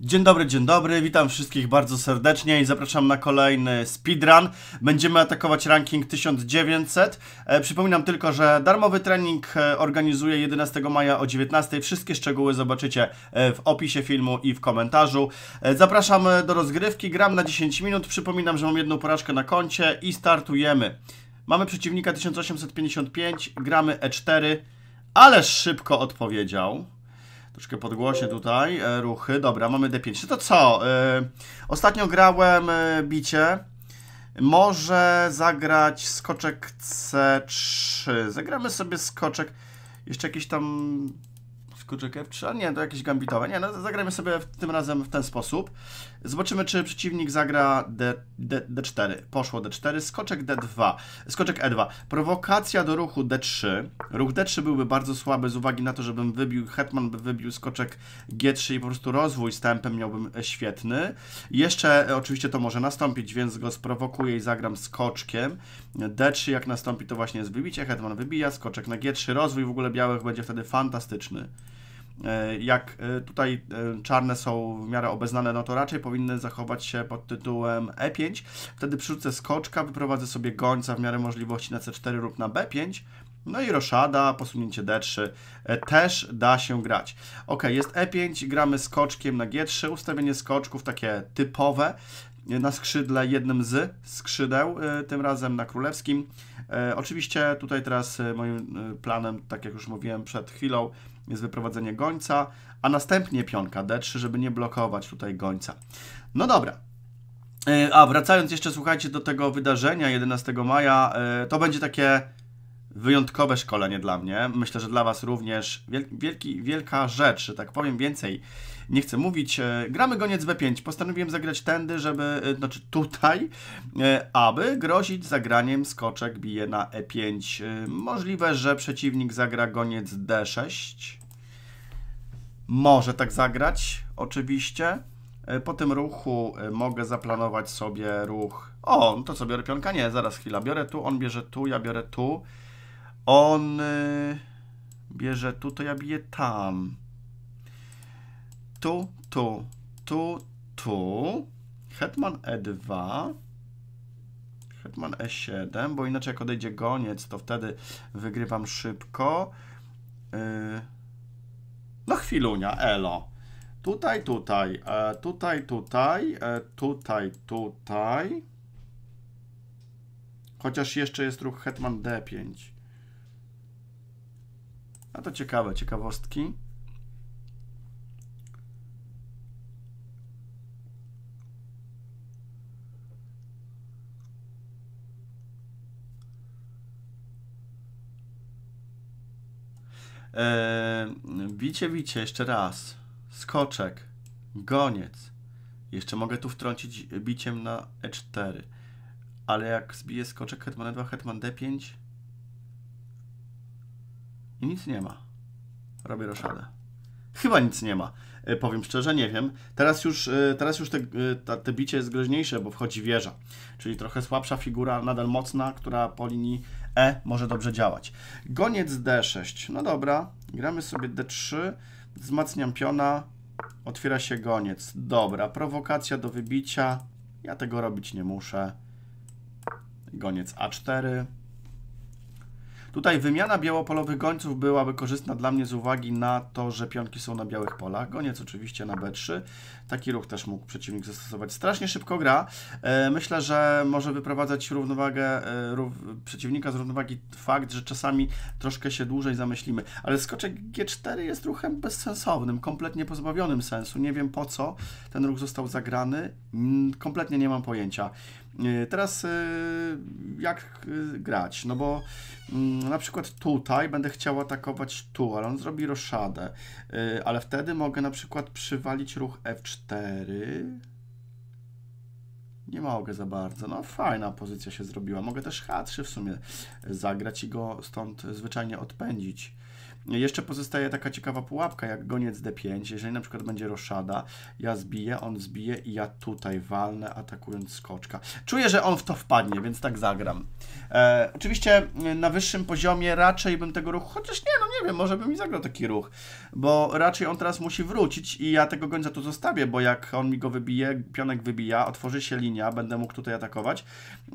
Dzień dobry, dzień dobry, witam wszystkich bardzo serdecznie i zapraszam na kolejny speedrun. Będziemy atakować ranking 1900. E, przypominam tylko, że darmowy trening e, organizuję 11 maja o 19. Wszystkie szczegóły zobaczycie e, w opisie filmu i w komentarzu. E, zapraszam e, do rozgrywki, gram na 10 minut. Przypominam, że mam jedną porażkę na koncie i startujemy. Mamy przeciwnika 1855, gramy E4, ale szybko odpowiedział. Troszkę podgłośnie tutaj, e, ruchy, dobra, mamy D5. No to co? E, ostatnio grałem e, bicie. Może zagrać skoczek C3. Zagramy sobie skoczek, jeszcze jakiś tam skoczek F3, a nie, to jakieś gambitowe. Nie, no zagrajmy sobie w, tym razem w ten sposób. Zobaczymy, czy przeciwnik zagra D, D, D4. Poszło D4, skoczek D2, skoczek E2. Prowokacja do ruchu D3. Ruch D3 byłby bardzo słaby z uwagi na to, żebym wybił, hetman by wybił skoczek G3 i po prostu rozwój z tempem miałbym świetny. Jeszcze e, oczywiście to może nastąpić, więc go sprowokuję i zagram skoczkiem. D3 jak nastąpi, to właśnie jest wybicie, hetman wybija, skoczek na G3, rozwój w ogóle białych będzie wtedy fantastyczny. E, jak e, tutaj e, czarne są w miarę obeznane, no to raczej powinny zachować się pod tytułem E5. Wtedy przyrzucę skoczka, wyprowadzę sobie gońca w miarę możliwości na C4 lub na B5. No i roszada, posunięcie D3 też da się grać. Ok, jest E5, gramy skoczkiem na G3, ustawienie skoczków takie typowe na skrzydle jednym z skrzydeł, tym razem na królewskim. Oczywiście tutaj teraz moim planem, tak jak już mówiłem przed chwilą, jest wyprowadzenie gońca, a następnie pionka D3, żeby nie blokować tutaj gońca. No dobra, e, a wracając jeszcze, słuchajcie, do tego wydarzenia 11 maja, e, to będzie takie wyjątkowe szkolenie dla mnie. Myślę, że dla Was również wielki, wielka rzecz, że tak powiem, więcej nie chcę mówić. E, gramy goniec B5. Postanowiłem zagrać tędy, żeby, e, znaczy tutaj, e, aby grozić zagraniem skoczek bije na E5. Możliwe, że przeciwnik zagra goniec D6. Może tak zagrać, oczywiście. Po tym ruchu mogę zaplanować sobie ruch. O, no to co, biorę pionka? Nie, zaraz chwila. Biorę tu, on bierze tu, ja biorę tu. On bierze tu, to ja biję tam tu, tu, tu, tu. Hetman E2. Hetman E7, bo inaczej jak odejdzie goniec, to wtedy wygrywam szybko. Y, no chwilunia, elo. Tutaj, tutaj, e, tutaj, tutaj, e, tutaj, tutaj. Chociaż jeszcze jest ruch Hetman D5. A to ciekawe, ciekawostki. Wicie, wicie, jeszcze raz. Skoczek. Goniec. Jeszcze mogę tu wtrącić biciem na e4. Ale jak zbiję skoczek hetman e2, hetman d5 i nic nie ma. Robię roszadę. Chyba nic nie ma. E, powiem szczerze, nie wiem. Teraz już, e, teraz już te, e, te bicie jest groźniejsze, bo wchodzi wieża. Czyli trochę słabsza figura, nadal mocna, która po linii E może dobrze działać. Goniec D6. No dobra, gramy sobie D3, wzmacniam piona, otwiera się goniec. Dobra, prowokacja do wybicia. Ja tego robić nie muszę. Goniec A4. Tutaj wymiana białopolowych gońców byłaby korzystna dla mnie z uwagi na to, że pionki są na białych polach. Goniec oczywiście na B3. Taki ruch też mógł przeciwnik zastosować. Strasznie szybko gra. E, myślę, że może wyprowadzać równowagę e, rów, przeciwnika z równowagi fakt, że czasami troszkę się dłużej zamyślimy. Ale skoczek G4 jest ruchem bezsensownym, kompletnie pozbawionym sensu. Nie wiem po co ten ruch został zagrany. Mm, kompletnie nie mam pojęcia. E, teraz e, jak e, grać? No bo mm, na przykład tutaj będę chciał atakować tu, ale on zrobi roszadę. Ale wtedy mogę na przykład przywalić ruch F4. Nie mogę za bardzo. No fajna pozycja się zrobiła. Mogę też H3 w sumie zagrać i go stąd zwyczajnie odpędzić. Jeszcze pozostaje taka ciekawa pułapka, jak goniec d5. Jeżeli na przykład będzie roszada, ja zbiję, on zbije i ja tutaj walnę, atakując skoczka. Czuję, że on w to wpadnie, więc tak zagram. E, oczywiście na wyższym poziomie raczej bym tego ruchu, chociaż nie, no nie wiem, może bym mi zagrał taki ruch, bo raczej on teraz musi wrócić i ja tego gońca tu zostawię, bo jak on mi go wybije, pionek wybija, otworzy się linia, będę mógł tutaj atakować.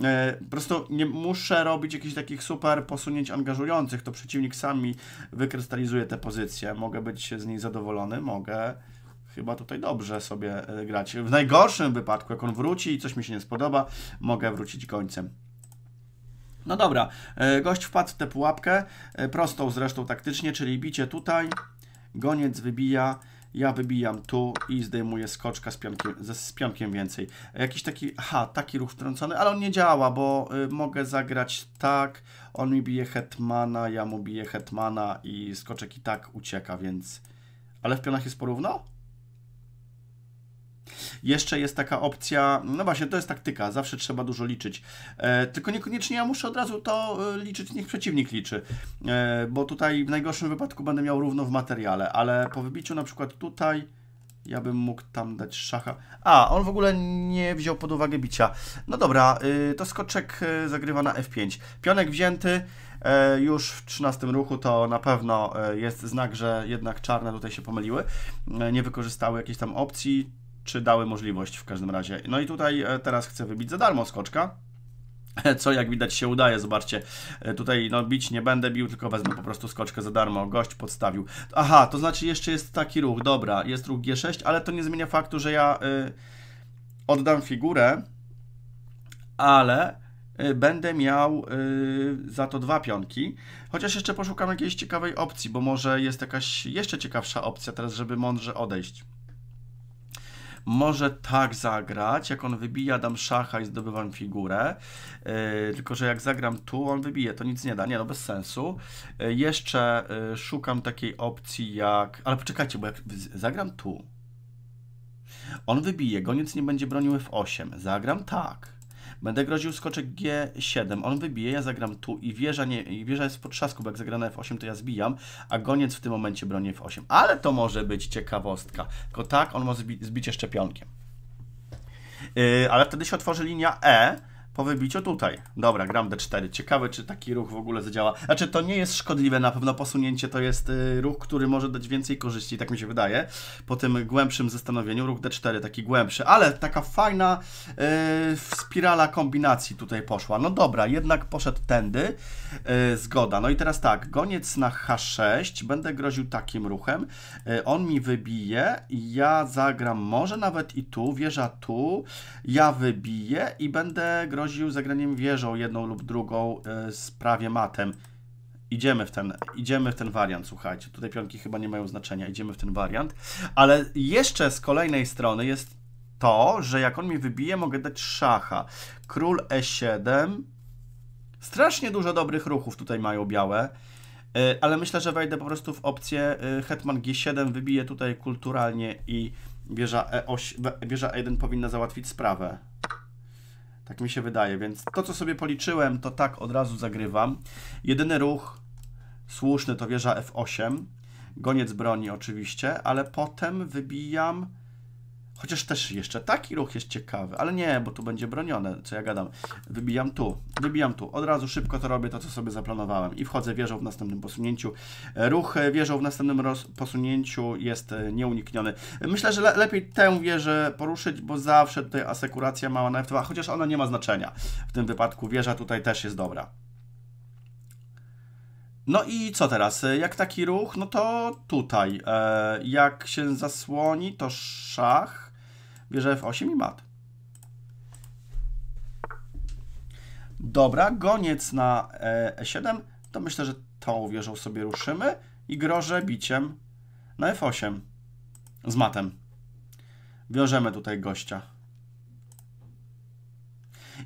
E, po prostu nie muszę robić jakichś takich super posunięć angażujących, to przeciwnik sami wykreśla krystalizuję tę pozycję, mogę być z niej zadowolony, mogę chyba tutaj dobrze sobie e, grać. W najgorszym wypadku, jak on wróci i coś mi się nie spodoba, mogę wrócić końcem. No dobra, e, gość wpadł w tę pułapkę, e, prostą zresztą taktycznie, czyli bicie tutaj, goniec wybija, ja wybijam tu i zdejmuję skoczka z piątkiem ze, z więcej. Jakiś taki, ha, taki ruch wtrącony, ale on nie działa, bo y, mogę zagrać tak, on mi bije hetmana, ja mu biję hetmana i skoczek i tak ucieka, więc... Ale w pionach jest porówno? Jeszcze jest taka opcja, no właśnie, to jest taktyka, zawsze trzeba dużo liczyć. E, tylko niekoniecznie ja muszę od razu to e, liczyć, niech przeciwnik liczy, e, bo tutaj w najgorszym wypadku będę miał równo w materiale, ale po wybiciu na przykład tutaj ja bym mógł tam dać szacha. A, on w ogóle nie wziął pod uwagę bicia. No dobra, y, to skoczek y, zagrywa na F5. Pionek wzięty e, już w 13 ruchu, to na pewno e, jest znak, że jednak czarne tutaj się pomyliły. nie wykorzystały jakiejś tam opcji czy dały możliwość w każdym razie. No i tutaj e, teraz chcę wybić za darmo skoczka, e, co jak widać się udaje, zobaczcie, e, tutaj no bić nie będę bił, tylko wezmę po prostu skoczkę za darmo, gość podstawił. Aha, to znaczy jeszcze jest taki ruch, dobra, jest ruch G6, ale to nie zmienia faktu, że ja y, oddam figurę, ale y, będę miał y, za to dwa pionki, chociaż jeszcze poszukam jakiejś ciekawej opcji, bo może jest jakaś jeszcze ciekawsza opcja teraz, żeby mądrze odejść może tak zagrać, jak on wybija, dam szacha i zdobywam figurę, yy, tylko że jak zagram tu, on wybije, to nic nie da, nie no bez sensu. Yy, jeszcze yy, szukam takiej opcji jak, ale poczekajcie, bo jak zagram tu, on wybije, goniec nie będzie bronił w 8 zagram tak Będę groził skoczek G7. On wybije, ja zagram tu i wieża, nie, i wieża jest w potrzasku, bo jak zagrana F8, to ja zbijam, a goniec w tym momencie broni F8. Ale to może być ciekawostka. Tylko tak, on ma zbi zbicie szczepionkiem. Yy, ale wtedy się otworzy linia E, po wybiciu tutaj. Dobra, gram D4. Ciekawe, czy taki ruch w ogóle zadziała. Znaczy, to nie jest szkodliwe, na pewno posunięcie to jest y, ruch, który może dać więcej korzyści, tak mi się wydaje. Po tym głębszym zastanowieniu, ruch D4, taki głębszy, ale taka fajna y, spirala kombinacji tutaj poszła. No dobra, jednak poszedł tędy. Y, zgoda. No i teraz tak, goniec na H6, będę groził takim ruchem. Y, on mi wybije, ja zagram może nawet i tu, wieża tu, ja wybiję i będę groził groził zagraniem wieżą jedną lub drugą e, z prawie matem. Idziemy w, ten, idziemy w ten wariant, słuchajcie. Tutaj pionki chyba nie mają znaczenia, idziemy w ten wariant. Ale jeszcze z kolejnej strony jest to, że jak on mi wybije, mogę dać szacha. Król e7. Strasznie dużo dobrych ruchów tutaj mają białe. E, ale myślę, że wejdę po prostu w opcję e, hetman g7, wybije tutaj kulturalnie i wieża, e8, wieża e1 powinna załatwić sprawę. Tak mi się wydaje, więc to, co sobie policzyłem, to tak od razu zagrywam. Jedyny ruch słuszny to wieża F8. Goniec broni oczywiście, ale potem wybijam Chociaż też jeszcze taki ruch jest ciekawy, ale nie, bo tu będzie bronione, co ja gadam. Wybijam tu, wybijam tu. Od razu szybko to robię, to co sobie zaplanowałem. I wchodzę wieżą w następnym posunięciu. Ruch e, wieżą w następnym posunięciu jest e, nieunikniony. Myślę, że le lepiej tę wieżę poruszyć, bo zawsze tutaj asekuracja mała na F2, chociaż ona nie ma znaczenia. W tym wypadku wieża tutaj też jest dobra. No i co teraz? E, jak taki ruch, no to tutaj. Jak się zasłoni, to szach. Bierze F8 i mat. Dobra, goniec na E7, e to myślę, że tą wieżą sobie ruszymy i grożę biciem na F8 z matem. Wiążemy tutaj gościa.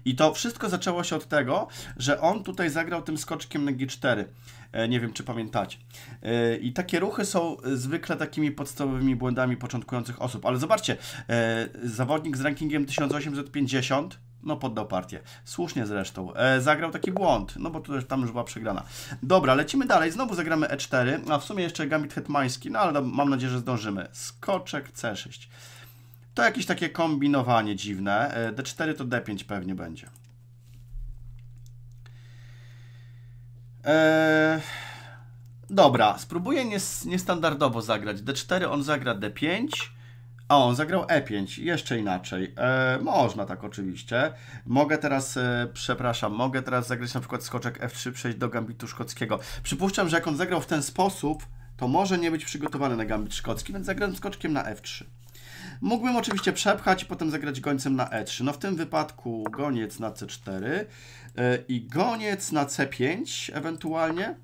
I to wszystko zaczęło się od tego, że on tutaj zagrał tym skoczkiem na G4. E, nie wiem, czy pamiętacie. E, I takie ruchy są zwykle takimi podstawowymi błędami początkujących osób. Ale zobaczcie, e, zawodnik z rankingiem 1850 no poddał partię. Słusznie zresztą. E, zagrał taki błąd, no bo tutaj, tam już była przegrana. Dobra, lecimy dalej. Znowu zagramy E4, a w sumie jeszcze gambit hetmański, no ale mam nadzieję, że zdążymy. Skoczek C6. To jakieś takie kombinowanie dziwne. E, D4 to D5 pewnie będzie. Eee, dobra, spróbuję nies niestandardowo zagrać. D4, on zagra D5. A on zagrał E5, jeszcze inaczej. E, można tak oczywiście. Mogę teraz, e, przepraszam, mogę teraz zagrać na przykład skoczek F3, przejść do gambitu szkockiego. Przypuszczam, że jak on zagrał w ten sposób, to może nie być przygotowany na gambit szkocki, więc zagram skoczkiem na F3. Mógłbym oczywiście przepchać i potem zagrać gońcem na e3. No w tym wypadku goniec na c4 e, i goniec na c5 ewentualnie.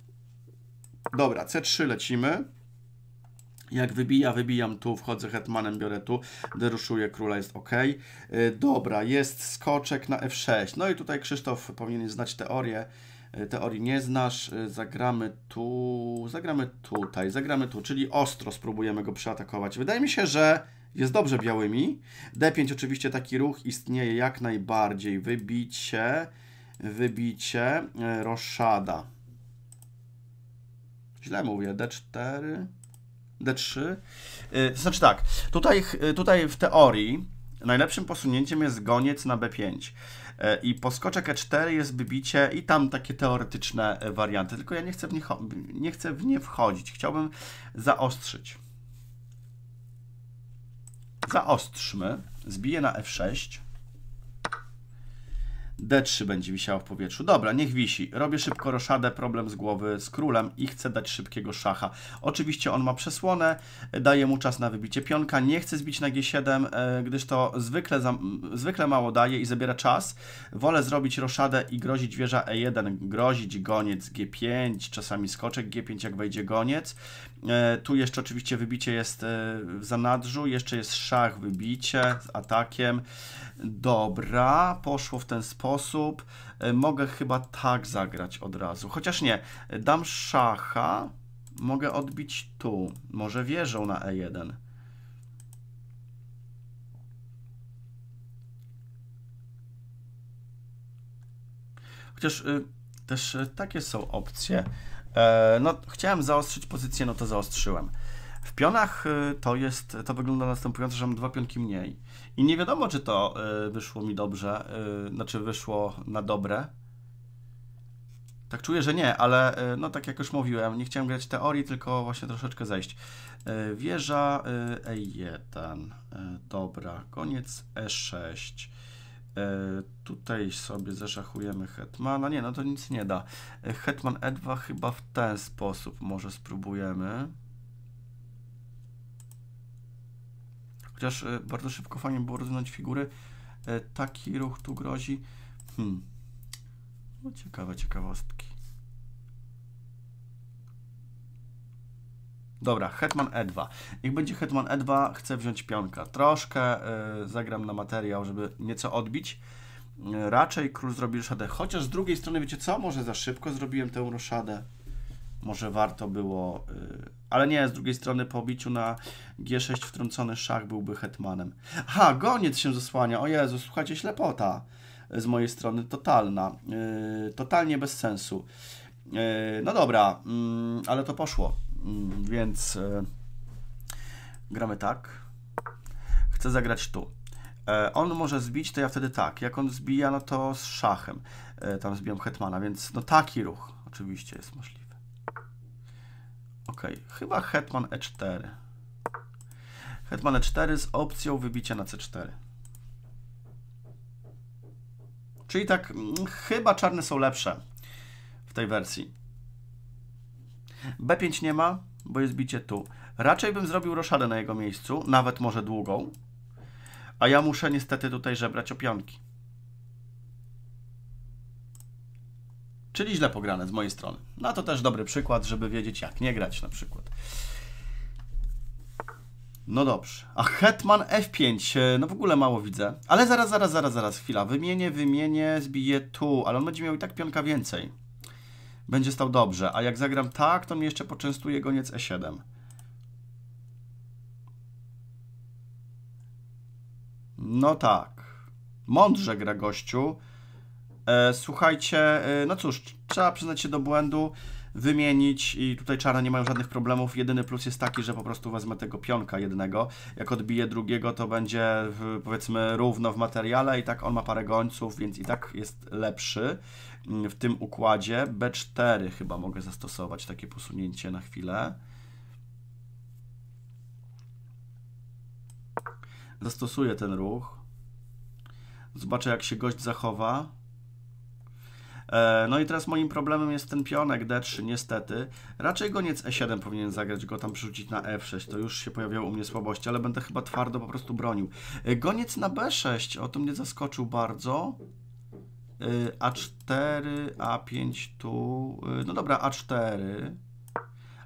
Dobra, c3 lecimy. Jak wybija, wybijam tu, wchodzę hetmanem, biorę tu, deruszuję króla, jest ok. E, dobra, jest skoczek na f6. No i tutaj Krzysztof powinien znać teorię. E, teorii nie znasz, zagramy tu, zagramy tutaj, zagramy tu, czyli ostro spróbujemy go przeatakować. Wydaje mi się, że jest dobrze białymi. D5 oczywiście taki ruch istnieje jak najbardziej. Wybicie, wybicie, e, roszada. Źle mówię, D4, D3. E, znaczy tak, tutaj, e, tutaj w teorii najlepszym posunięciem jest goniec na B5 i poskoczek E4 jest wybicie i tam takie teoretyczne warianty, tylko ja nie chcę w nie, nie, chcę w nie wchodzić, chciałbym zaostrzyć zaostrzmy, zbiję na F6. D3 będzie wisiało w powietrzu. Dobra, niech wisi. Robię szybko roszadę, problem z głowy z królem i chcę dać szybkiego szacha. Oczywiście on ma przesłonę, daje mu czas na wybicie pionka. Nie chcę zbić na G7, e, gdyż to zwykle, za, zwykle mało daje i zabiera czas. Wolę zrobić roszadę i grozić wieża E1, grozić goniec G5, czasami skoczek G5 jak wejdzie goniec. E, tu jeszcze oczywiście wybicie jest e, w zanadrzu, jeszcze jest szach wybicie z atakiem. Dobra, poszło w ten sposób. E, mogę chyba tak zagrać od razu. Chociaż nie, dam szacha, mogę odbić tu. Może wieżą na E1. Chociaż y, też y, takie są opcje. E, no, chciałem zaostrzyć pozycję, no to zaostrzyłem. W pionach e, to jest, to wygląda następująco, że mam dwa pionki mniej. I nie wiadomo, czy to e, wyszło mi dobrze, znaczy wyszło na dobre. Tak czuję, że nie, ale no tak jak już mówiłem, nie chciałem grać teorii, tylko właśnie troszeczkę zejść. Wieża E1, dobra, koniec E6. E, tutaj sobie zaszachujemy hetmana. Nie, no to nic nie da. E, Hetman E2 chyba w ten sposób może spróbujemy. Chociaż e, bardzo szybko fajnie było rozwinąć figury. Taki ruch tu grozi. Hmm. No ciekawe ciekawostki. Dobra, Hetman E2. Niech będzie Hetman E2, chcę wziąć pionka. Troszkę y, zagram na materiał, żeby nieco odbić. Y, raczej król zrobi roszadę. Chociaż z drugiej strony, wiecie co? Może za szybko zrobiłem tę roszadę. Może warto było... Y, ale nie, z drugiej strony po obiciu na G6 wtrącony szach byłby hetmanem. Ha, goniec się zasłania. O Jezu, słuchajcie, ślepota z mojej strony totalna. totalnie bez sensu. no dobra, mm, ale to poszło. Mm, więc e, gramy tak. Chcę zagrać tu. E, on może zbić, to ja wtedy tak. Jak on zbija, no to z szachem. E, tam zbijam hetmana, więc no taki ruch oczywiście jest możliwy. Ok, chyba hetman e4. Hetman e4 z opcją wybicia na c4. Czyli tak, mm, chyba czarne są lepsze w tej wersji. B5 nie ma, bo jest bicie tu. Raczej bym zrobił roszadę na jego miejscu, nawet może długą. A ja muszę niestety tutaj żebrać o pionki. Czyli źle pograne z mojej strony. No to też dobry przykład, żeby wiedzieć jak nie grać na przykład. No dobrze. A Hetman F5, e, no w ogóle mało widzę. Ale zaraz, zaraz, zaraz, zaraz, chwila. Wymienię, wymienię, zbiję tu, ale on będzie miał i tak pionka więcej będzie stał dobrze, a jak zagram tak, to mi jeszcze poczęstuje goniec E7. No tak. Mądrze gra gościu. E, słuchajcie, e, no cóż, trzeba przyznać się do błędu, wymienić i tutaj czarne nie mają żadnych problemów. Jedyny plus jest taki, że po prostu wezmę tego pionka jednego. Jak odbiję drugiego, to będzie powiedzmy równo w materiale i tak on ma parę gońców, więc i tak jest lepszy. Mm, w tym układzie. B4 chyba mogę zastosować takie posunięcie na chwilę. Zastosuję ten ruch. Zobaczę, jak się gość zachowa. E, no i teraz moim problemem jest ten pionek D3, niestety. Raczej goniec E7 powinien zagrać, go tam przerzucić na F6. To już się pojawiały u mnie słabości, ale będę chyba twardo po prostu bronił. E, goniec na B6, o to mnie zaskoczył bardzo. A4, y, A5 tu, y, no dobra, A4,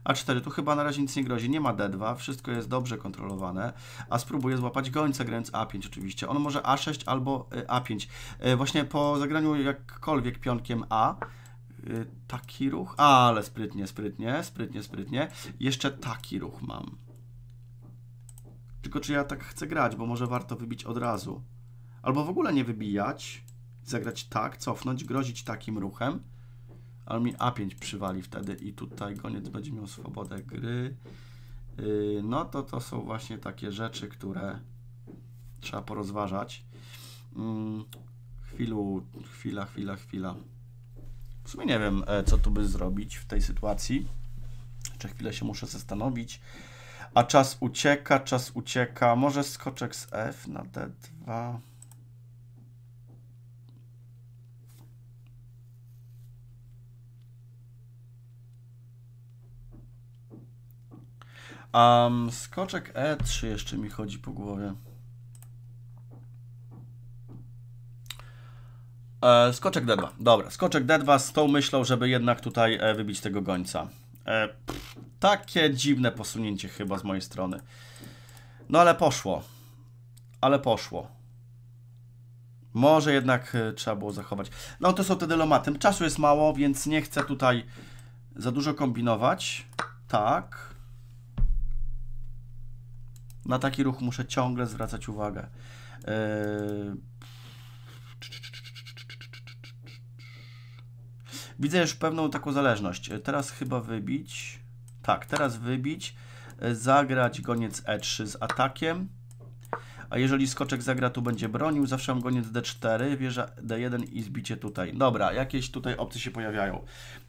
a4 tu chyba na razie nic nie grozi, nie ma D2, wszystko jest dobrze kontrolowane, a spróbuję złapać gońca grając A5 oczywiście. On może A6 albo y, A5. Właśnie po zagraniu jakkolwiek pionkiem A, taki ruch, ale sprytnie, sprytnie, sprytnie, sprytnie. Jeszcze taki ruch mam. Tylko czy ja tak chcę grać, bo może warto wybić od razu. Albo w ogóle nie wybijać zagrać tak, cofnąć, grozić takim ruchem, ale mi A5 przywali wtedy i tutaj koniec będzie miał swobodę gry. Y, no to to są właśnie takie rzeczy, które trzeba porozważać. Mm, chwilu, chwila, chwila, chwila. W sumie nie wiem, e, co tu by zrobić w tej sytuacji. Jeszcze chwilę się muszę zastanowić. A czas ucieka, czas ucieka. Może skoczek z F na D2. Um, skoczek E3 jeszcze mi chodzi po głowie. E, skoczek D2. Dobra, skoczek D2 z tą myślą, żeby jednak tutaj e, wybić tego gońca. E, pff, takie dziwne posunięcie chyba z mojej strony. No ale poszło. Ale poszło. Może jednak e, trzeba było zachować. No to są te dylematy. Czasu jest mało, więc nie chcę tutaj za dużo kombinować. Tak. Na taki ruch muszę ciągle zwracać uwagę. Yy, widzę już pewną taką zależność. Teraz chyba wybić. Tak, teraz wybić. Zagrać goniec E3 z atakiem a jeżeli skoczek zagra, tu będzie bronił, zawsze mam goniec d4, wieża d1 i zbicie tutaj. Dobra, jakieś tutaj opcje się pojawiają.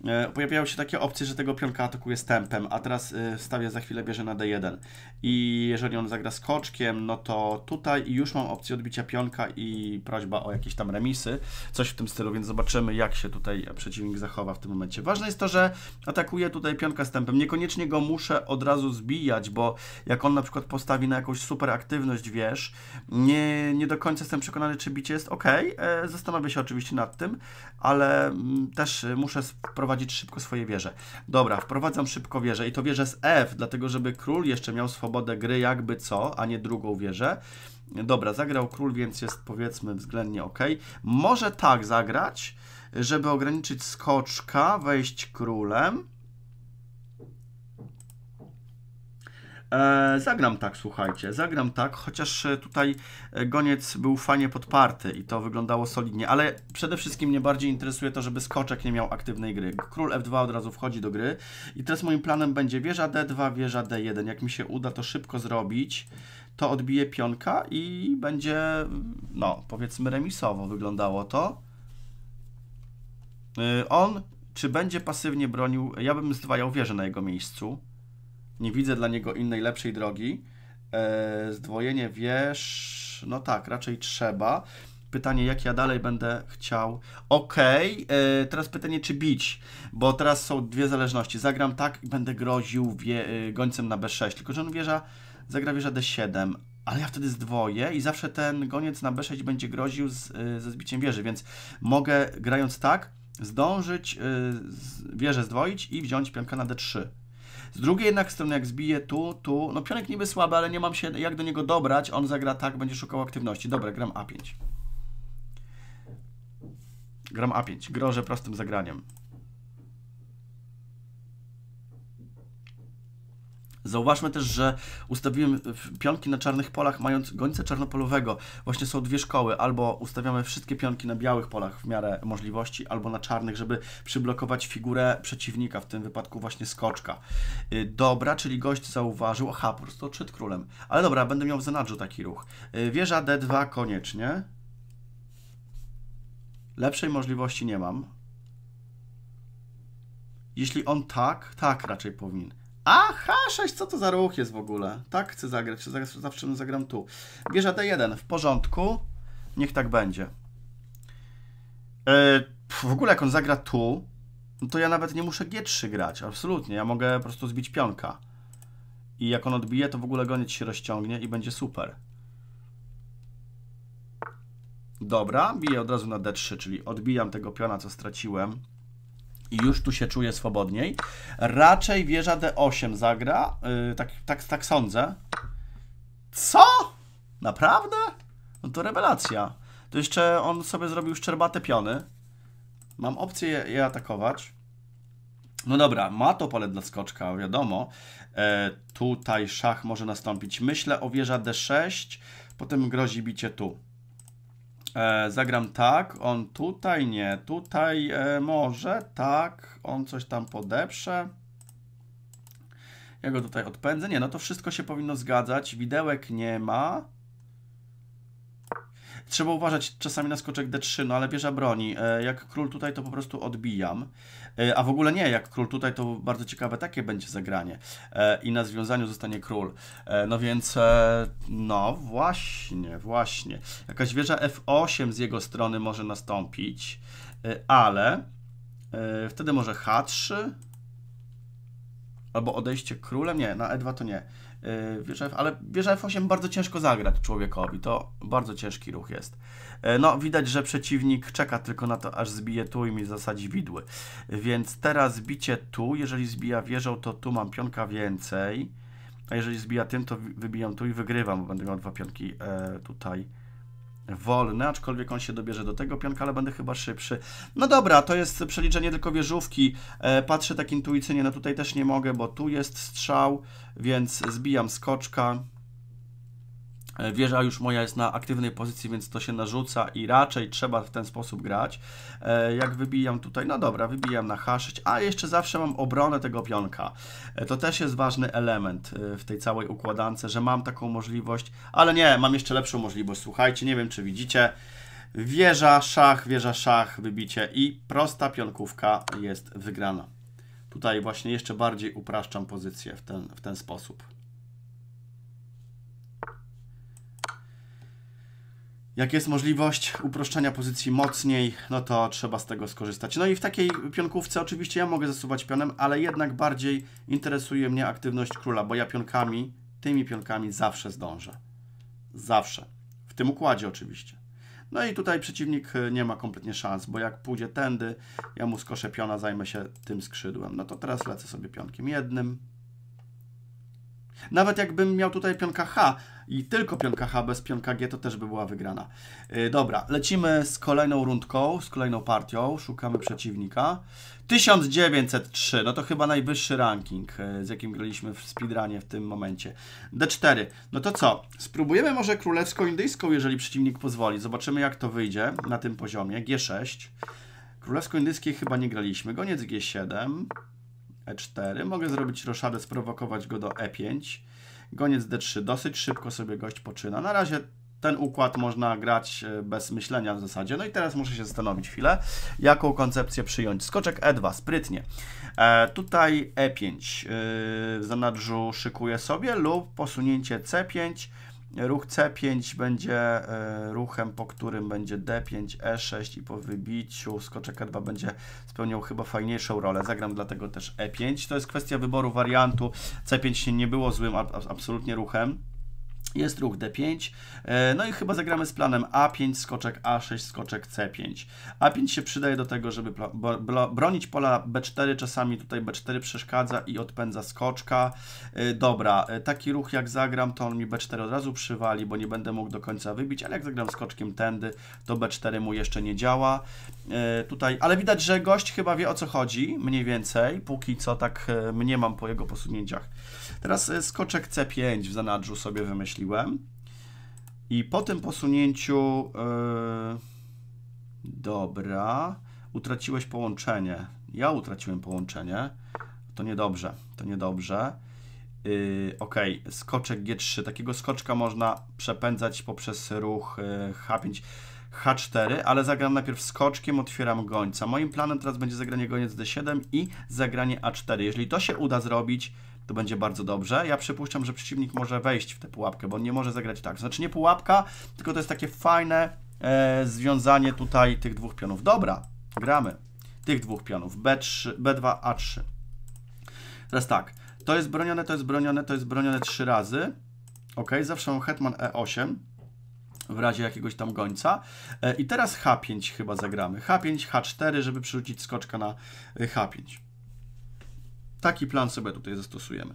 E, pojawiają się takie opcje, że tego pionka atakuje stępem, a teraz e, za chwilę bierze na d1. I jeżeli on zagra skoczkiem, no to tutaj już mam opcję odbicia pionka i prośba o jakieś tam remisy, coś w tym stylu, więc zobaczymy jak się tutaj przeciwnik zachowa w tym momencie. Ważne jest to, że atakuje tutaj pionka stępem. Niekoniecznie go muszę od razu zbijać, bo jak on na przykład postawi na jakąś super aktywność wież, nie, nie do końca jestem przekonany, czy bicie jest ok. E, zastanowię się oczywiście nad tym, ale mm, też e, muszę wprowadzić szybko swoje wieże. Dobra, wprowadzam szybko wieżę i to wieżę z F, dlatego żeby król jeszcze miał swobodę gry jakby co, a nie drugą wieżę. Dobra, zagrał król, więc jest powiedzmy względnie ok. Może tak zagrać, żeby ograniczyć skoczka, wejść królem E, zagram tak, słuchajcie, zagram tak, chociaż e, tutaj e, goniec był fajnie podparty i to wyglądało solidnie, ale przede wszystkim mnie bardziej interesuje to, żeby skoczek nie miał aktywnej gry. Król F2 od razu wchodzi do gry i teraz moim planem będzie wieża D2, wieża D1. Jak mi się uda to szybko zrobić, to odbije pionka i będzie, no, powiedzmy remisowo wyglądało to. On czy będzie pasywnie bronił? Ja bym zdwajał wieżę na jego miejscu. Nie widzę dla niego innej, lepszej drogi. E, zdwojenie wiesz, no tak, raczej trzeba. Pytanie, jak ja dalej będę chciał. Okej, okay. E, teraz pytanie, czy bić, bo teraz są dwie zależności. Zagram tak i będę groził wie, e, gońcem na B6, tylko że on wieża, zagra wieża D7, ale ja wtedy zdwoję i zawsze ten goniec na B6 będzie groził z, e, ze zbiciem wieży, więc mogę grając tak zdążyć wieżę zdwoić i wziąć pionka na D3. Z drugiej jednak strony, jak zbije tu, tu, no pionek niby słaby, ale nie mam się jak do niego dobrać, on zagra tak, będzie szukał aktywności. Dobra, gram A5. Gram A5, grożę prostym zagraniem. Zauważmy też, że ustawiłem pionki na czarnych polach, mając gońce czarnopolowego. Właśnie są dwie szkoły. Albo ustawiamy wszystkie pionki na białych polach w miarę możliwości, albo na czarnych, żeby przyblokować figurę przeciwnika, w tym wypadku właśnie skoczka. Y, dobra, czyli gość zauważył, aha, po prostu odszedł królem. Ale dobra, będę miał w zanadrzu taki ruch. Y, wieża D2 koniecznie. Lepszej możliwości nie mam. Jeśli on tak, tak raczej powinien. Aha, 6, co to za ruch jest w ogóle? Tak chcę zagrać, zagrać, zawsze no zagram tu. Bierze D1, w porządku, niech tak będzie. Yy, w ogóle jak on zagra tu, no to ja nawet nie muszę G3 grać, absolutnie. Ja mogę po prostu zbić pionka. I jak on odbije, to w ogóle goniec się rozciągnie i będzie super. Dobra, biję od razu na D3, czyli odbijam tego piona, co straciłem i już tu się czuję swobodniej. Raczej wieża D8 zagra, yy, tak, tak, tak sądzę. Co? Naprawdę? No to rewelacja. To jeszcze on sobie zrobił szczerbate piony. Mam opcję je, je atakować. No dobra, ma to pole dla skoczka, wiadomo. E, tutaj szach może nastąpić. Myślę o wieża D6, potem grozi bicie tu. E, zagram tak, on tutaj nie, tutaj e, może, tak, on coś tam podeprze. Ja go tutaj odpędzę. Nie, no to wszystko się powinno zgadzać. Widełek nie ma. Trzeba uważać czasami na skoczek D3, no ale wieża broni. E, jak król tutaj, to po prostu odbijam. E, a w ogóle nie, jak król tutaj, to bardzo ciekawe takie będzie zagranie. E, I na związaniu zostanie król. No więc, no właśnie, właśnie. Jakaś wieża F8 z jego strony może nastąpić, ale wtedy może H3 albo odejście królem. Nie, na E2 to nie. E, wieża F, ale wieża F8 bardzo ciężko zagrać człowiekowi, to bardzo ciężki ruch jest. E, no, widać, że przeciwnik czeka tylko na to, aż zbije tu i mi zasadzi widły. Więc teraz bicie tu, jeżeli zbija wieżą, to tu mam pionka więcej. A jeżeli zbija tym, to wybijam tu i wygrywam, bo będę miał dwa pionki e, tutaj wolny, aczkolwiek on się dobierze do tego pionka, ale będę chyba szybszy. No dobra, to jest przeliczenie tylko wieżówki. E, patrzę tak intuicyjnie, no tutaj też nie mogę, bo tu jest strzał, więc zbijam skoczka. E, wieża już moja jest na aktywnej pozycji, więc to się narzuca i raczej trzeba w ten sposób grać. E, jak wybijam tutaj, no dobra, wybijam na H6, a jeszcze zawsze mam obronę tego pionka. E, to też jest ważny element w tej całej układance, że mam taką możliwość, ale nie, mam jeszcze lepszą możliwość. Słuchajcie, nie wiem czy widzicie, wieża, szach, wieża, szach, wybicie i prosta pionkówka jest wygrana. Tutaj właśnie jeszcze bardziej upraszczam pozycję w ten, w ten sposób. Jak jest możliwość uproszczenia pozycji mocniej, no to trzeba z tego skorzystać. No i w takiej pionkówce oczywiście ja mogę zasuwać pionem, ale jednak bardziej interesuje mnie aktywność króla, bo ja pionkami, tymi pionkami zawsze zdążę. Zawsze. W tym układzie oczywiście. No i tutaj przeciwnik e, nie ma kompletnie szans, bo jak pójdzie tędy, ja mu skoszę piona, zajmę się tym skrzydłem. No to teraz lecę sobie pionkiem jednym, nawet jakbym miał tutaj pionka H i tylko pionka H bez pionka G, to też by była wygrana. Yy, dobra, lecimy z kolejną rundką, z kolejną partią. Szukamy przeciwnika. 1903, no to chyba najwyższy ranking, yy, z jakim graliśmy w speedrunie w tym momencie. D4, no to co? Spróbujemy może królewsko-indyjską, jeżeli przeciwnik pozwoli. Zobaczymy jak to wyjdzie na tym poziomie. G6. Królewsko-indyjskiej chyba nie graliśmy. Goniec G7 e4. Mogę zrobić roszadę, sprowokować go do e5. Goniec d3. Dosyć szybko sobie gość poczyna. Na razie ten układ można grać e, bez myślenia w zasadzie. No i teraz muszę się zastanowić chwilę, jaką koncepcję przyjąć. Skoczek E2, sprytnie. E, tutaj E5 yy, e, w zanadrzu szykuję sobie lub posunięcie C5, Ruch C5 będzie e, ruchem, po którym będzie D5, E6 i po wybiciu skoczek E2 będzie spełniał chyba fajniejszą rolę. Zagram dlatego też E5. To jest kwestia wyboru wariantu. C5 nie było złym absolutnie ruchem. Jest ruch D5, e, no i chyba zagramy z planem A5, skoczek A6, skoczek C5. A5 się przydaje do tego, żeby bronić pola B4, czasami tutaj B4 przeszkadza i odpędza skoczka. E, dobra, e, taki ruch jak zagram, to on mi B4 od razu przywali, bo nie będę mógł do końca wybić, ale jak zagram skoczkiem tędy, to B4 mu jeszcze nie działa. Tutaj, ale widać, że gość chyba wie o co chodzi, mniej więcej, póki co tak mnie mam po jego posunięciach. Teraz skoczek C5 w zanadrzu sobie wymyślę wykreśliłem. I po tym posunięciu... Yy, dobra. Utraciłeś połączenie. Ja utraciłem połączenie. To niedobrze, to niedobrze. Yy, ok, skoczek G3. Takiego skoczka można przepędzać poprzez ruch H5, y, H4, ale zagram najpierw skoczkiem, otwieram gońca. Moim planem teraz będzie zagranie goniec D7 i zagranie A4. Jeżeli to się uda zrobić, to będzie bardzo dobrze. Ja przypuszczam, że przeciwnik może wejść w tę pułapkę, bo on nie może zagrać tak. Znaczy nie pułapka, tylko to jest takie fajne e, związanie tutaj tych dwóch pionów. Dobra, gramy. Tych dwóch pionów. B3, B2, A3. Teraz tak. To jest bronione, to jest bronione, to jest bronione trzy razy. Ok, zawsze mam hetman E8 w razie jakiegoś tam gońca. E, I teraz H5 chyba zagramy. H5, H4, żeby przerzucić skoczka na e, H5. Taki plan sobie tutaj zastosujemy.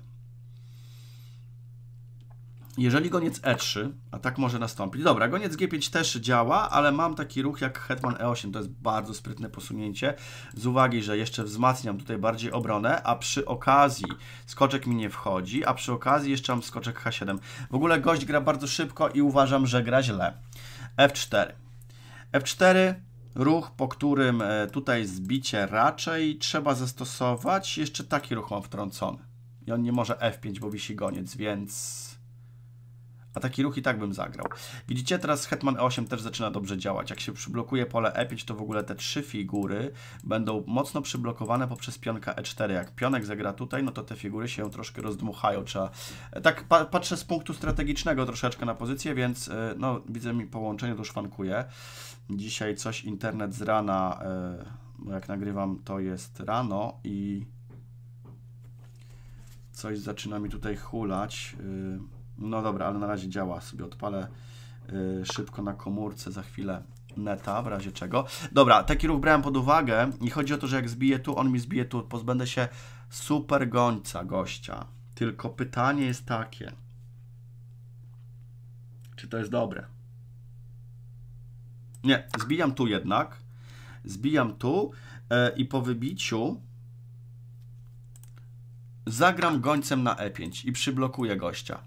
Jeżeli goniec E3, a tak może nastąpić. Dobra, goniec G5 też działa, ale mam taki ruch jak hetman E8. To jest bardzo sprytne posunięcie, z uwagi, że jeszcze wzmacniam tutaj bardziej obronę, a przy okazji skoczek mi nie wchodzi, a przy okazji jeszcze mam skoczek H7. W ogóle gość gra bardzo szybko i uważam, że gra źle. F4. F4 Ruch, po którym e, tutaj zbicie raczej trzeba zastosować. Jeszcze taki ruch mam wtrącony. I on nie może F5, bo wisi goniec, więc a taki ruch i tak bym zagrał. Widzicie, teraz hetman e8 też zaczyna dobrze działać. Jak się przyblokuje pole e5, to w ogóle te trzy figury będą mocno przyblokowane poprzez pionka e4. Jak pionek zagra tutaj, no to te figury się troszkę rozdmuchają. Trzeba... E, tak pa patrzę z punktu strategicznego troszeczkę na pozycję, więc e, no, widzę mi połączenie, to szwankuje. Dzisiaj coś internet z rana, e, bo jak nagrywam, to jest rano i coś zaczyna mi tutaj hulać. No dobra, ale na razie działa. Sobie odpalę yy, szybko na komórce za chwilę neta, w razie czego. Dobra, taki ruch brałem pod uwagę i chodzi o to, że jak zbiję tu, on mi zbije tu. Pozbędę się super gońca gościa. Tylko pytanie jest takie. Czy to jest dobre? Nie, zbijam tu jednak. Zbijam tu yy, i po wybiciu zagram gońcem na E5 i przyblokuję gościa.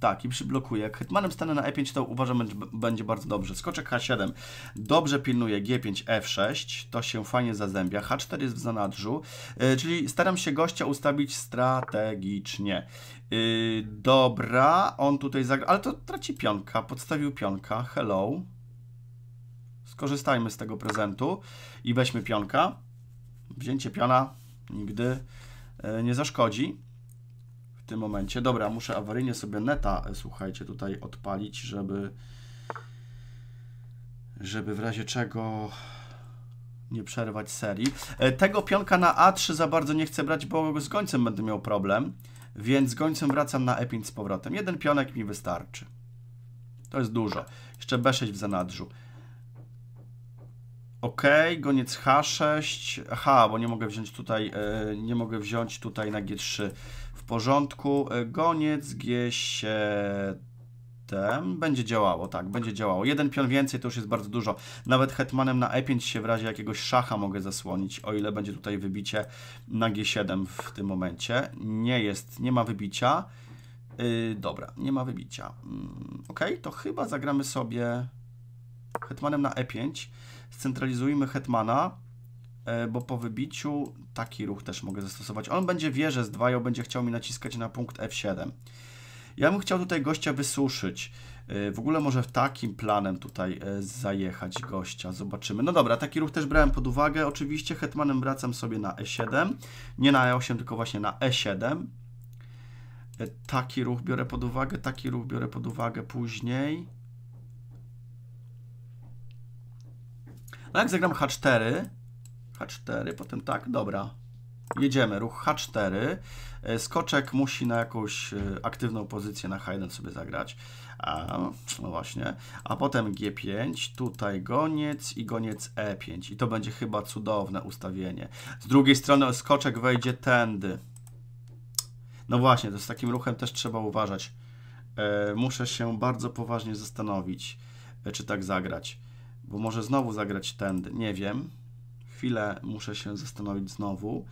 Tak, i przyblokuje. Jak hetmanem stanę na e5, to uważam, będzie, będzie bardzo dobrze. Skoczek h7 dobrze pilnuje g5, f6. To się fajnie zazębia. h4 jest w zanadrzu. E, czyli staram się gościa ustawić strategicznie. E, dobra, on tutaj zagra... Ale to traci pionka. Podstawił pionka. Hello. Skorzystajmy z tego prezentu i weźmy pionka. Wzięcie piona nigdy e, nie zaszkodzi tym momencie. Dobra, muszę awaryjnie sobie neta, e, słuchajcie, tutaj odpalić, żeby żeby w razie czego nie przerwać serii. E, tego pionka na A3 za bardzo nie chcę brać, bo z gońcem będę miał problem, więc z gońcem wracam na E5 z powrotem. Jeden pionek mi wystarczy. To jest dużo. Jeszcze B6 w zanadrzu. Ok, goniec H6. Aha, bo nie mogę wziąć tutaj, e, nie mogę wziąć tutaj na G3 porządku. E, goniec G7 będzie działało, tak, będzie działało. Jeden pion więcej to już jest bardzo dużo. Nawet hetmanem na E5 się w razie jakiegoś szacha mogę zasłonić, o ile będzie tutaj wybicie na G7 w tym momencie. Nie jest, nie ma wybicia. Yy, dobra, nie ma wybicia. Yy, mm, ok, to chyba zagramy sobie hetmanem na E5. Scentralizujmy hetmana. E, bo po wybiciu taki ruch też mogę zastosować. On będzie wieżę zdwajał, będzie chciał mi naciskać na punkt F7. Ja bym chciał tutaj gościa wysuszyć. E, w ogóle może takim planem tutaj e, zajechać gościa. Zobaczymy. No dobra, taki ruch też brałem pod uwagę. Oczywiście hetmanem wracam sobie na E7. Nie na E8, tylko właśnie na E7. Taki ruch biorę pod uwagę, taki ruch biorę pod uwagę później. No jak zagram H4, H4, potem tak, dobra. Jedziemy, ruch H4. E, skoczek musi na jakąś e, aktywną pozycję na H1 sobie zagrać. A, no właśnie. A potem G5, tutaj goniec i goniec E5. I to będzie chyba cudowne ustawienie. Z drugiej strony skoczek wejdzie tędy. No właśnie, to z takim ruchem też trzeba uważać. E, muszę się bardzo poważnie zastanowić, czy tak zagrać. Bo może znowu zagrać tędy, nie wiem chwilę muszę się zastanowić znowu.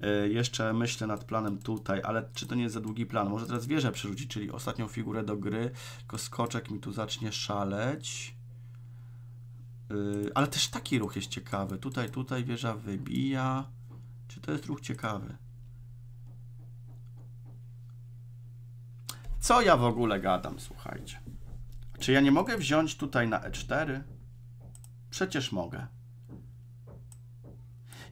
E, jeszcze myślę nad planem tutaj, ale czy to nie jest za długi plan? Może teraz wieżę przerzucić, czyli ostatnią figurę do gry, tylko skoczek mi tu zacznie szaleć. E, ale też taki ruch jest ciekawy. Tutaj, tutaj wieża wybija. Czy to jest ruch ciekawy? Co ja w ogóle gadam, słuchajcie? Czy ja nie mogę wziąć tutaj na E4? Przecież mogę.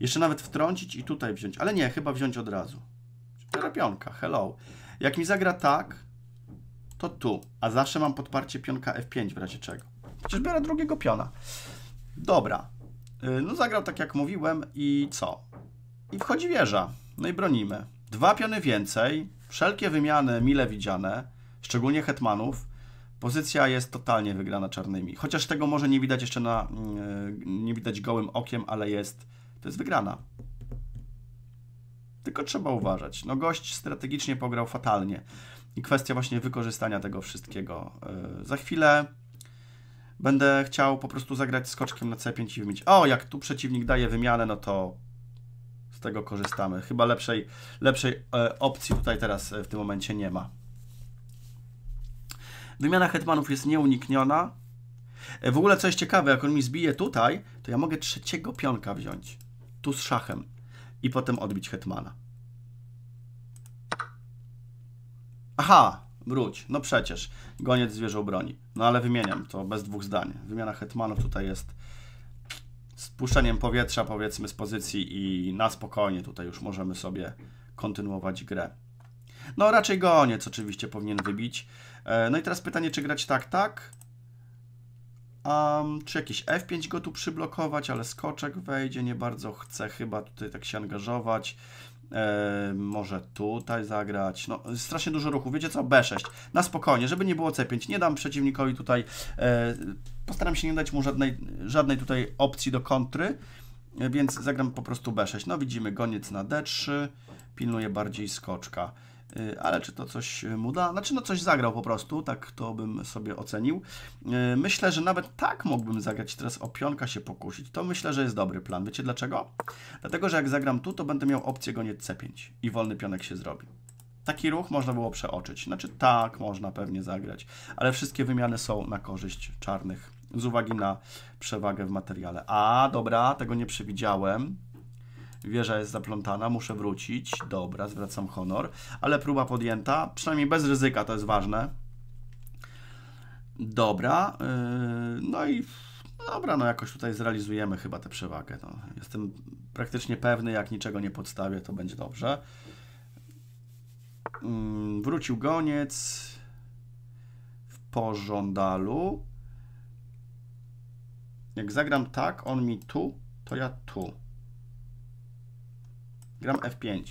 Jeszcze nawet wtrącić i tutaj wziąć, ale nie, chyba wziąć od razu. Terapionka, hello. Jak mi zagra tak, to tu, a zawsze mam podparcie pionka F5 w razie czego. Przecież biorę drugiego piona. Dobra. Y, no zagrał tak jak mówiłem i co? I wchodzi wieża. No i bronimy. Dwa piony więcej, wszelkie wymiany mile widziane, szczególnie hetmanów. Pozycja jest totalnie wygrana czarnymi. Chociaż tego może nie widać jeszcze na mm, y, nie widać gołym okiem, ale jest to jest wygrana. Tylko trzeba uważać. No gość strategicznie pograł fatalnie. I kwestia właśnie wykorzystania tego wszystkiego. Yy, za chwilę będę chciał po prostu zagrać skoczkiem na C5 i wymienić. O, jak tu przeciwnik daje wymianę, no to z tego korzystamy. Chyba lepszej, lepszej e, opcji tutaj teraz e, w tym momencie nie ma. Wymiana hetmanów jest nieunikniona. W ogóle co jest ciekawe, jak on mi zbije tutaj, to ja mogę trzeciego pionka wziąć tu z szachem i potem odbić hetmana. Aha, wróć. No przecież, goniec zwierzę broni. No ale wymieniam to bez dwóch zdań. Wymiana hetmanów tutaj jest spuszczeniem powietrza powiedzmy z pozycji i na spokojnie tutaj już możemy sobie kontynuować grę. No raczej goniec oczywiście powinien wybić. E, no i teraz pytanie, czy grać tak, tak? Um, czy jakiś F5 go tu przyblokować, ale skoczek wejdzie, nie bardzo chce chyba tutaj tak się angażować. może tutaj zagrać. No, strasznie dużo ruchu. Wiecie co? B6. Na spokojnie, żeby nie było C5. Nie dam przeciwnikowi tutaj... E, postaram się nie dać mu żadnej, żadnej tutaj opcji do kontry, e, więc zagram po prostu B6. No widzimy, goniec na D3. Pilnuje bardziej skoczka. Y, ale czy to coś y, mu da? Znaczy, no coś zagrał po prostu, tak to bym sobie ocenił. Y, myślę, że nawet tak mógłbym zagrać teraz o pionka się pokusić. To myślę, że jest dobry plan. Wiecie dlaczego? Dlatego, że jak zagram tu, to będę miał opcję goniec C5 i wolny pionek się zrobi. Taki ruch można było przeoczyć. Znaczy, tak, można pewnie zagrać, ale wszystkie wymiany są na korzyść czarnych z uwagi na przewagę w materiale. A, dobra, tego nie przewidziałem. Wieża jest zaplątana, muszę wrócić. Dobra, zwracam honor. Ale próba podjęta, przynajmniej bez ryzyka, to jest ważne. Dobra, yy, no i dobra, no jakoś tutaj zrealizujemy chyba tę przewagę. No. Jestem praktycznie pewny, jak niczego nie podstawię, to będzie dobrze. Mm, wrócił goniec w pożądalu. Jak zagram tak, on mi tu, to ja tu. Gram F5.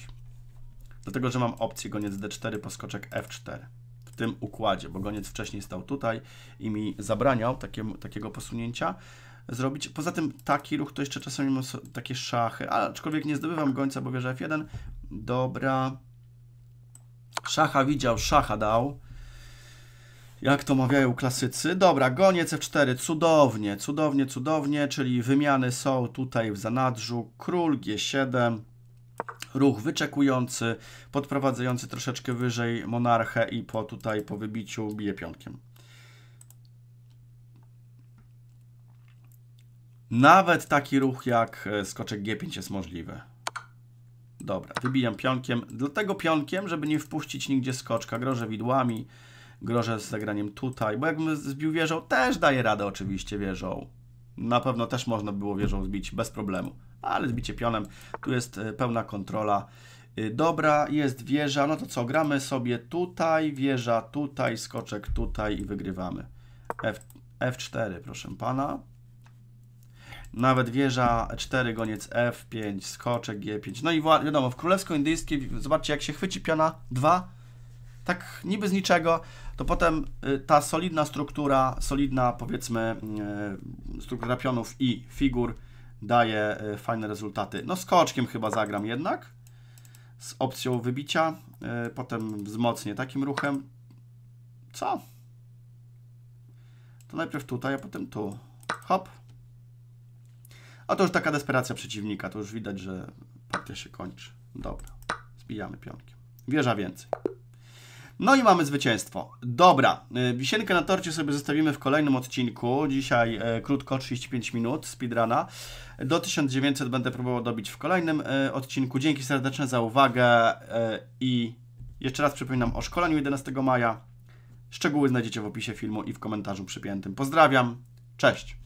Dlatego, że mam opcję goniec D4, poskoczek F4 w tym układzie, bo goniec wcześniej stał tutaj i mi zabraniał takiego posunięcia zrobić. Poza tym taki ruch to jeszcze czasami mam takie szachy, aczkolwiek nie zdobywam gońca, bo wierzę F1. Dobra. Szacha widział, szacha dał. Jak to mawiają klasycy. Dobra, goniec F4, cudownie, cudownie, cudownie, czyli wymiany są tutaj w zanadrzu. Król G7, ruch wyczekujący, podprowadzający troszeczkę wyżej monarchę i po tutaj po wybiciu bije piątkiem. Nawet taki ruch jak e, skoczek G5 jest możliwy. Dobra, wybijam pionkiem. Dlatego pionkiem, żeby nie wpuścić nigdzie skoczka. Grożę widłami, grożę z zagraniem tutaj, bo jakbym zbił wieżą, też daje radę oczywiście wieżą. Na pewno też można było wieżą zbić bez problemu ale zbicie pionem, tu jest e, pełna kontrola. E, dobra, jest wieża, no to co, gramy sobie tutaj, wieża tutaj, skoczek tutaj i wygrywamy. F, F4, proszę pana. Nawet wieża 4, goniec F5, skoczek G5. No i wiadomo, w królewsko-indyjskiej, zobaczcie, jak się chwyci piona 2, tak niby z niczego, to potem y, ta solidna struktura, solidna powiedzmy y, struktura pionów i figur, daje e, fajne rezultaty. No skoczkiem chyba zagram jednak, z opcją wybicia, e, potem wzmocnię takim ruchem. Co? To najpierw tutaj, a potem tu. Hop. A to już taka desperacja przeciwnika, to już widać, że partia się kończy. Dobra, zbijamy pionkiem. Wieża więcej. No i mamy zwycięstwo. Dobra, y, wisienkę na torcie sobie zostawimy w kolejnym odcinku. Dzisiaj e, krótko, 35 minut speedruna. Do 1900 będę próbował dobić w kolejnym e, odcinku. Dzięki serdeczne za uwagę e, i jeszcze raz przypominam o szkoleniu 11 maja. Szczegóły znajdziecie w opisie filmu i w komentarzu przypiętym. Pozdrawiam, cześć!